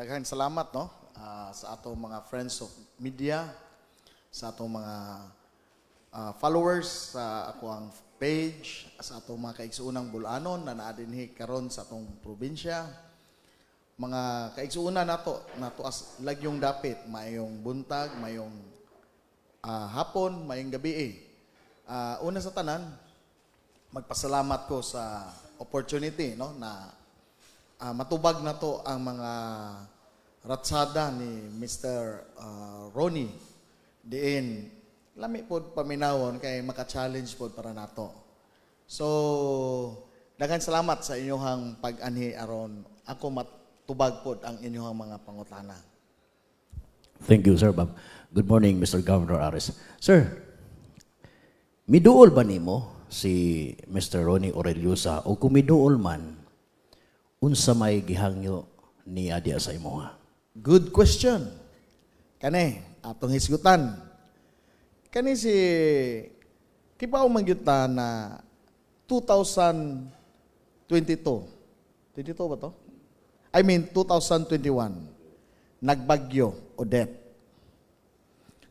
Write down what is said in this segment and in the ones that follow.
Daghan salamat no uh, sa ato mga friends of media, sa ato mga uh, followers sa uh, ako ang page, sa ato mga kaigsuunang bulanon na naadinhi karon sa atong probinsya. Mga kaigsuunan nato nato as lagyong dapit, mayong buntag, mayong uh, hapon, mayong gabi. Eh. Uh, una sa tanan, magpasalamat ko sa opportunity no na uh, matubag na to ang mga ratsada ni Mr. Uh, ah, Ronnie diin lami pod paminawon kay maka-challenge pod para nato. So daghan salamat sa inyohang pag-anhi aron ako matubag pod ang inyohang mga pangutana. Thank you, Sir Bob. Good morning, Mr. Governor Aris. Sir, miduol ba mo si Mr. Ronnie Aureliosa o kumiduol man, unsa may gihangyo ni Adia sa imo Good question. Kani, atong hisgutan. Kani si kibaw mangyuta na 2022. 22 ba to? I mean 2021. Nagbagyo Odette.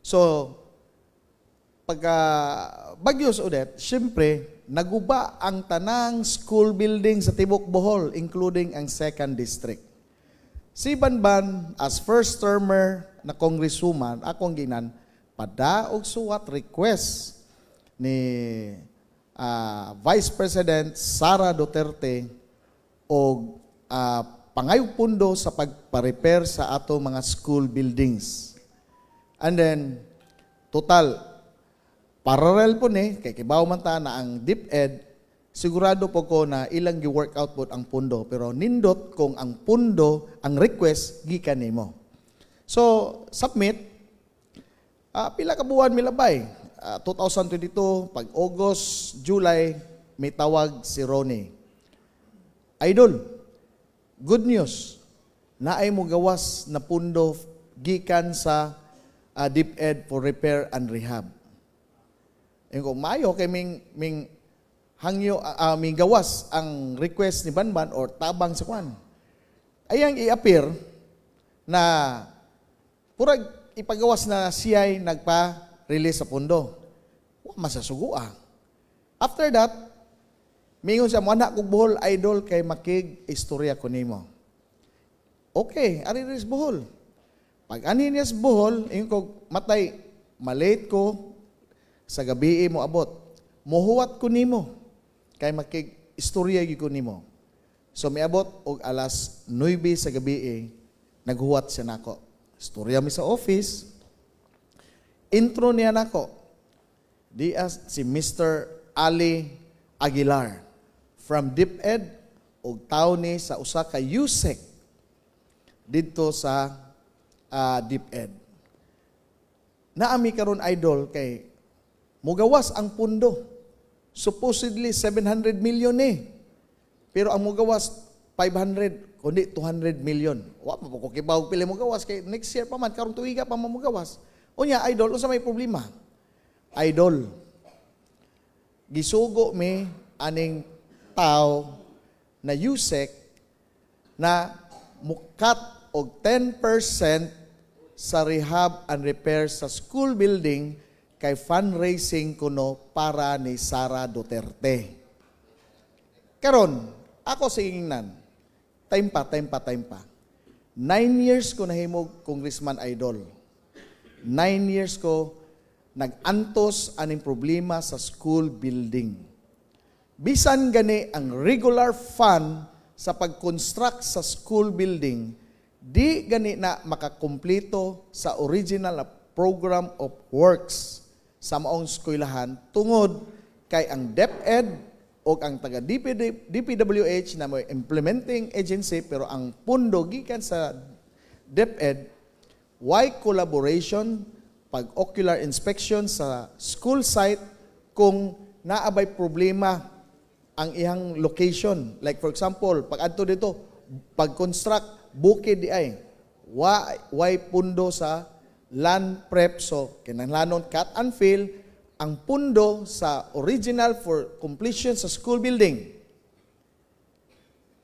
So pagka bagyo sa Odette, syempre naguba ang tanang school building sa Tibok Bohol including ang second district. Si Banban as first termer na kongresuman akong ginan og suwat request ni uh, Vice President Sara Duterte o uh, ah, pangayong pundo sa pagpa-repair sa ato mga school buildings. And then, total, parallel po ni, kay kibaw man ta na ang deep DepEd sigurado po ko na ilang gi-workout po ang pundo. Pero nindot kung ang pundo, ang request, gikan nimo. So, submit. Uh, pila ka buwan milabay. Uh, 2022, pag August, July, may tawag si Ronnie. Idol, good news. Naay mo gawas na pundo gikan sa uh, ah, DepEd for Repair and Rehab. Ingo, mayo kay ming, ming hangyo uh, gawas ang request ni Banban or tabang sa kwan. Ayang i-appear na purag ipagawas na siya'y nagpa-release sa pundo. Wa masasugua. After that, mingon siya, anak kong buhol, idol, kay makig istorya ko nimo. Okay, ari rin buhol. Pag ani niya buhol, ingon ko, matay, malate ko, sa gabi eh, mo abot. Muhuwat ko nimo kay makig-istorya gyud nimo. So miabot og alas 9 sa gabi eh, naghuwat siya nako. Istorya mi sa office. Intro niya nako. Di as si Mr. Ali Aguilar from DepEd og tawo ni sa usa ka USEC dito sa uh, ah, DepEd. Naami karon idol kay mugawas ang pundo supposedly 700 million eh. Pero ang gawas 500 kundi 200 million. Wa pa ko kibaw pili gawas kay next year pa man karong tuiga pa mo mamugawas. Unya idol unsa may problema? Idol. Gisugo mi aning tao na USEC na mukat og 10% sa rehab and repair sa school building kay fundraising ko no para ni Sara Duterte. Karon, ako sa ingnan, time pa, time pa, time pa. Nine years ko na nahimog Congressman Idol. Nine years ko nagantos aning problema sa school building. Bisan gani ang regular fund sa pag-construct sa school building, di gani na makakumpleto sa original program of works sa maong eskwelahan tungod kay ang DepEd o ang taga DPWH na may implementing agency pero ang pundo gikan sa DepEd why collaboration pag ocular inspection sa school site kung naabay problema ang iyang location like for example pag adto dito pag construct bukid di ay why, why pundo sa land prep. So, kinanglanon cut and fill ang pundo sa original for completion sa school building.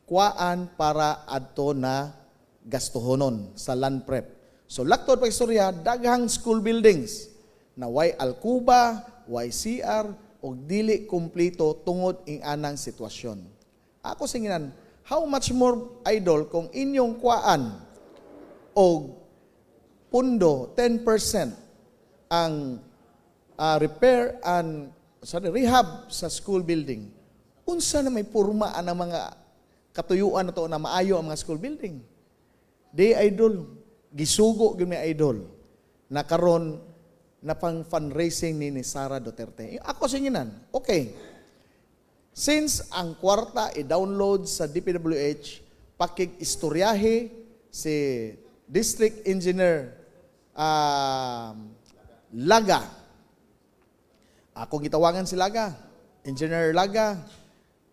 Kuaan para adto na gastuhonon sa land prep. So, lakto pa istorya, daghang school buildings na way alkuba, way CR, o dili kumplito tungod ing anang sitwasyon. Ako singinan, how much more idol kung inyong kuaan o pundo, 10% ang uh, repair and sorry, rehab sa school building. Unsa na may purma ang mga katuyuan na to na maayo ang mga school building. Day idol, gisugo gyud may idol na karon na pang fundraising ni, ni Sara Duterte. Ako sa nan. Okay. Since ang kwarta i-download sa DPWH, pakig-istoryahe si District Engineer uh, Laga. Ako ah, gitawagan si Laga. Engineer Laga.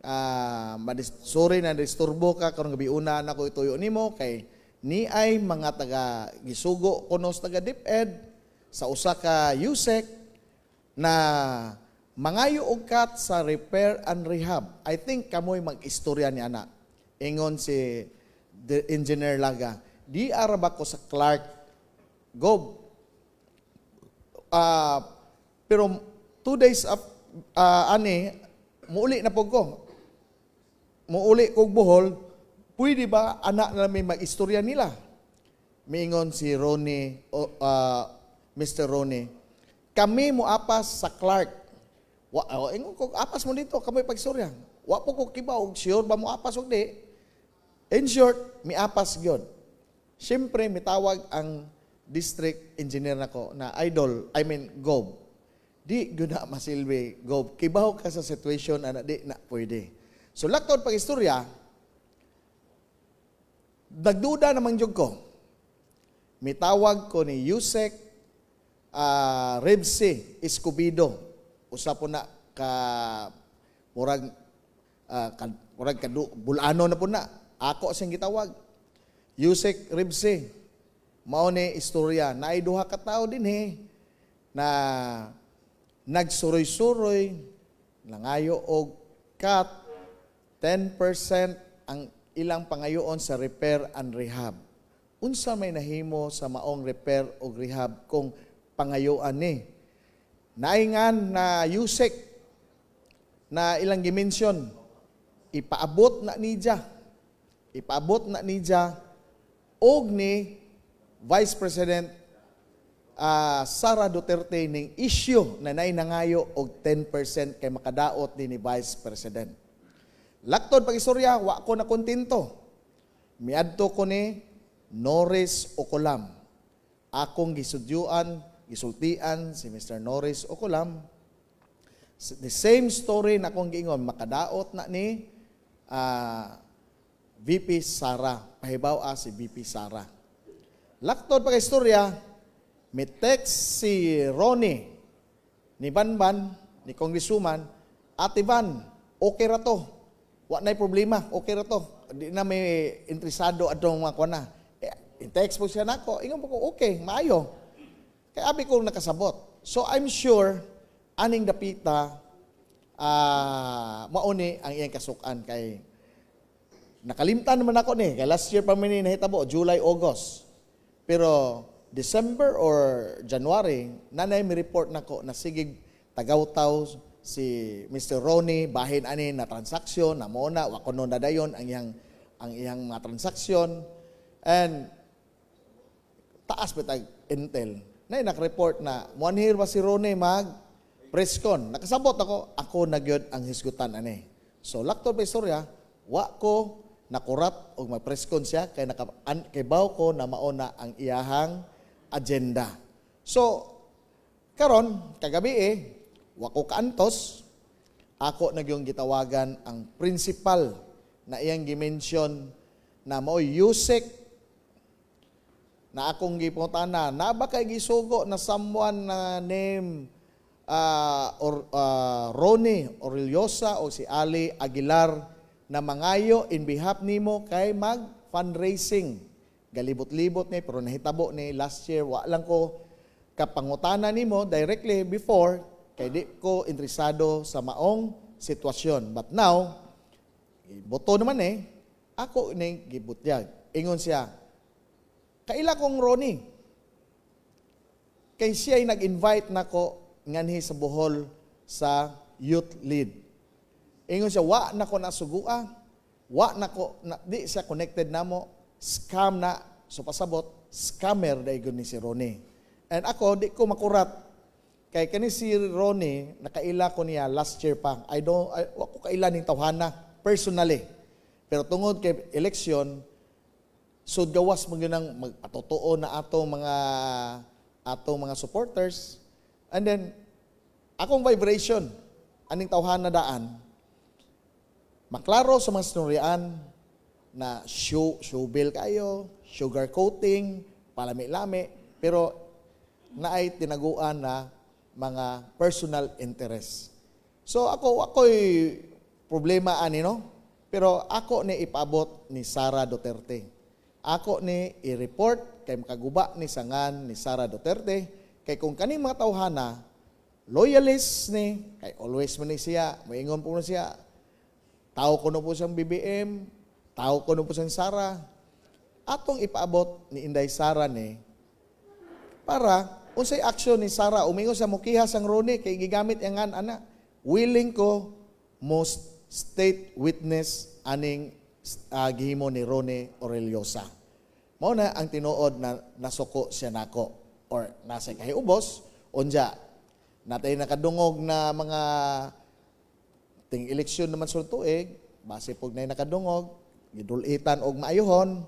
Uh, sorry na disturbo ka karong gabi una na ko ituyo nimo kay ni ay mga taga gisugo kuno sa taga DepEd sa usa ka USEC na mangayo og kat sa repair and rehab. I think kamoy mag-istorya ni ana. Ingon si the engineer Laga di araba ko sa Clark Gov. Uh, ah, pero two days up, uh, ani, muuli na po ko. Muuli kog buhol, pwede ba anak na may mag-istorya nila? Miingon si Ronnie, uh, ah, Mr. Ronnie, kami mo apas sa Clark. Wa, oh, ingon ko, apas mo dito, kami pag-istorya. Wa po ko kiba, og sure ba mo apas og di? In short, miapas gyud. Siyempre, mitawag ang district engineer nako na idol, I mean, gob. Di guna masilbi, gob. Kibaw ka sa situation, ana, di na pwede. So, lakton pag istorya, nagduda namang jog ko. Mitawag ko ni Yusek uh, ah, Rebsi Escobedo. Usapon na ka murag uh, ka, murag kadu, bulano na po na. Ako siyang gitawag. Yusek Ribse, maone istorya, na naiduha ka tao din he, na nagsuroy-suroy, nangayo og cut, 10% ang ilang pangayoon sa repair and rehab. Unsa may nahimo sa maong repair o rehab kung pangayoan ni. Naingan na Yusek na ilang gimension, ipaabot na nija Ipaabot na nija og ni Vice President uh, Sara Duterte ning issue na nainangayo og 10% kay makadaot ni, ni Vice President. Laktod pag istorya, wa ko na kontento. Miadto ko ni Norris Okolam. Akong gisudyuan, gisultian si Mr. Norris Okolam. The same story na akong giingon, makadaot na ni uh, VP Sara. a si VP Sara. Laktod pa istorya, may text si Ronnie ni Banban, ni Congresswoman, Ate Van, okay ra to. Wa na problema, okay ra to. Di na may interesado atong mga na. Eh, text po siya nako. Ingon po ko, okay, maayo. Kaya abi kong nakasabot. So I'm sure, aning dapita, uh, mauni ang iyang kasukan kay nakalimtan naman ako ni, kay last year pa man nahitabo, July, August. Pero December or January, nanay mi report nako na sige tagawtaw si Mr. Ronnie bahin ani na transaksyon na mo na wa kuno na dayon ang iyang ang iyang mga transaksyon and taas bitag intel na nakreport na one here ba si Ronnie mag preskon. nakasabot ako ako na gyud ang hisgutan ani so lakto pa istorya wa ko nakurap o mapreskon siya kay, naka, an, kay baw ko na mauna ang iyahang agenda. So, karon kagabi eh, wako kaantos, ako nagyong gitawagan ang principal na iyang gimension na mao Yusek na akong giputana na ba kay gisugo na someone na name uh, or, uh, ah, Ronnie Orillosa o si Ali Aguilar na mangayo in behalf nimo kay mag fundraising. Galibot-libot ni pero nahitabo ni last year wa lang ko kapangutana nimo directly before kay di ko interesado sa maong sitwasyon. But now, boto naman eh, ako ni gibutyag. Ingon siya, kaila kong Ronnie. Kay siya ay nag-invite nako nganhi sa Bohol sa youth lead. Ingon siya, wa na ko nasugua, wa na ko, na, di siya connected na mo, scam na, so pasabot, scammer na igon ni si Ronnie. And ako, di ko makurat. Kay kani si Ronnie, nakaila ko niya last year pa. I don't, I, wa kaila ning tawhana, personally. Pero tungod kay eleksyon, so gawas mo yun magpatotoo na ato mga ato mga supporters. And then, akong vibration, aning tawhan daan, maklaro sa mga sinurian na show, bill kayo, sugar coating, palami-lami, pero na ay tinaguan na mga personal interest. So ako, ako'y problema ani no? Pero ako ni ipabot ni Sara Duterte. Ako ni i-report kay makaguba ni sangan ni Sara Duterte kay kung kani mga tawhana loyalist ni kay always man ni siya, moingon po na siya Tao ko no po siyang BBM, tao ko no po siyang Sara. Atong ipaabot ni Inday Sara ni para unsay action ni Sara umingon sa mukiha sang Roni kay gigamit ang an ana. Willing ko most state witness aning uh, gihimo ni Roni Aureliosa. Mao na ang tinuod na nasuko siya nako or nasa kay ubos unya natay nakadungog na mga Ting eleksyon naman sa tuig, base pag na nakadungog, gidulitan og maayuhon,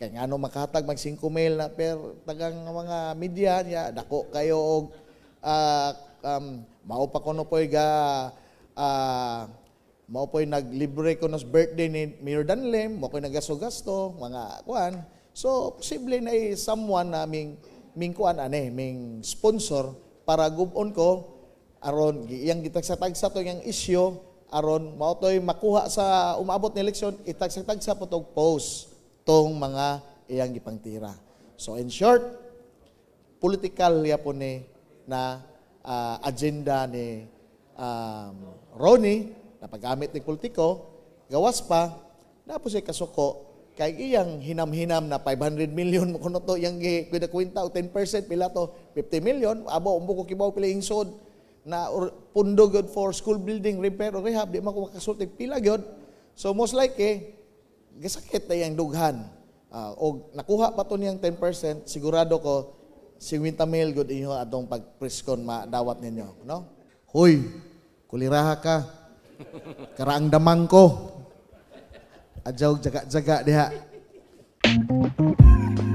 kay ngano makatag mag 5 mil na per tagang mga media niya dako kayo og uh, um, mao pa kuno poy ga uh, mao poy naglibre ko sa birthday ni Mayor Danlem mao ko nagasugasto mga kuan so posible na eh, someone na ming ming kuan ane ming sponsor para gubon ko aron iyang gitagsatag sa to yang isyo aron mao toy makuha sa umabot ni eleksyon itagsa-tagsa po tog post tong mga iyang gipangtira. So in short, political ya ni na uh, agenda ni um, Ronnie na paggamit ni politiko, gawas pa, na po siya kasuko, kay iyang hinam-hinam na 500 million mo kuno to yang gi kwinta o 10% pila to 50 million abo umbo ko kibaw pila ingsod na or, pundo gyud for school building repair or rehab di mako ko makasulti pila gyud so most likely gasakit na yang dughan uh, ah, og nakuha pa to niyang 10% sigurado ko 50 mil gud inyo atong pagpreskon madawat ninyo no hoy kuliraha ka karang damang ko adjaw jaga-jaga diha